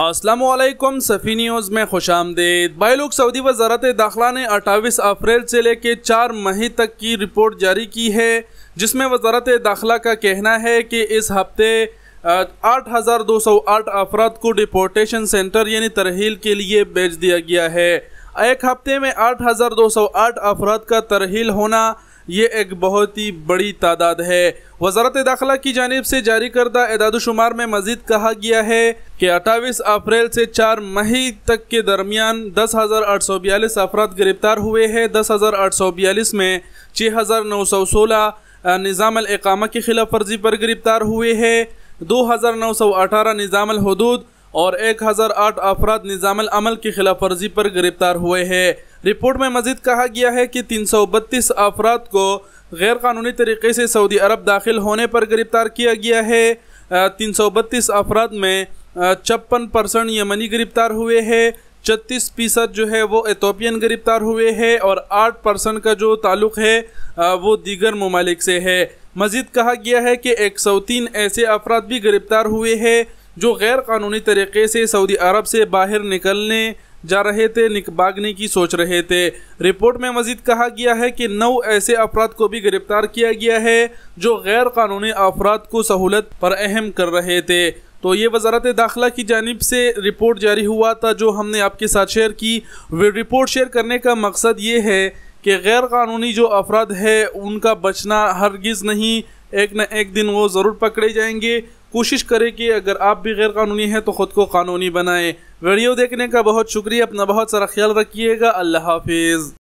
Aslam सफ़ी news में खुश आमदेद भाई लोग सऊदी वजारत दाखिला ने अट्ठाईस अप्रैल से लेकर चार मही तक की रिपोर्ट जारी की है जिसमें वजारत दाखिला का कहना है कि इस हफ्ते 8,208 अफराद को डिपोटेशन सेंटर यानी तरहील के लिए भेज दिया गया है एक हफ्ते में 8,208 अफराद का तरहील होना ये एक बहुत ही बड़ी तादाद है वजारत दाखिला की जानब से जारी करदा एदादोशुमार में मजीद कहा गया है कि अट्ठाईस अप्रैल से चार मई तक के दरमियान दस हज़ार आठ सौ बयालीस अफराद गिरफ्तार हुए हैं दस हज़ार आठ सौ बयालीस में छः हज़ार नौ सौ सोलह निज़ाम के खिलाफ वर्जी पर गिरफ्तार हुए हैं दो हज़ार नौ सौ अठारह निज़ाम हदूद और 1008 अफराद निज़ाम अमल की खिलाफ वर्जी पर गिरफ्तार हुए हैं रिपोर्ट में मजीद कहा गया है कि तीन सौ बत्तीस अफराद को गैर कानूनी तरीके से सऊदी अरब दाखिल होने पर गिरफ्तार किया गया है तीन सौ बत्तीस अफराद में छप्पन परसेंट यमनी गिरफ्तार हुए हैं छत्तीस फीसद जो है वो एथोपियन गिरफ्तार हुए हैं और आठ परसेंट का जो ताल्लुक है वो दीगर ममालिक से है मजीद कहा गया है कि एक सौ तीन ऐसे अफराद भी गिरफ्तार हुए हैं जो गैर कानूनी तरीके से सऊदी अरब से बाहर निकलने जा रहे थे निकबागने की सोच रहे थे रिपोर्ट में मजीद कहा गया है कि नौ ऐसे अफराद को भी गिरफ्तार किया गया है जो गैर कानूनी अफराद को सहूलत पर अहम कर रहे थे तो ये वजारत दाखिला की जानब से रिपोर्ट जारी हुआ था जो हमने आपके साथ शेयर की रिपोर्ट शेयर करने का मकसद ये है कि गैर कानूनी जो अफराद है उनका बचना हरगिज़ नहीं एक न एक दिन वो ज़रूर पकड़े जाएंगे कोशिश करें कि अगर आप भी गैर कानूनी हैं तो ख़ुद को कानूनी बनाएं वीडियो देखने का बहुत शुक्रिया अपना बहुत सारा ख्याल रखिएगा अल्लाह हाफिज़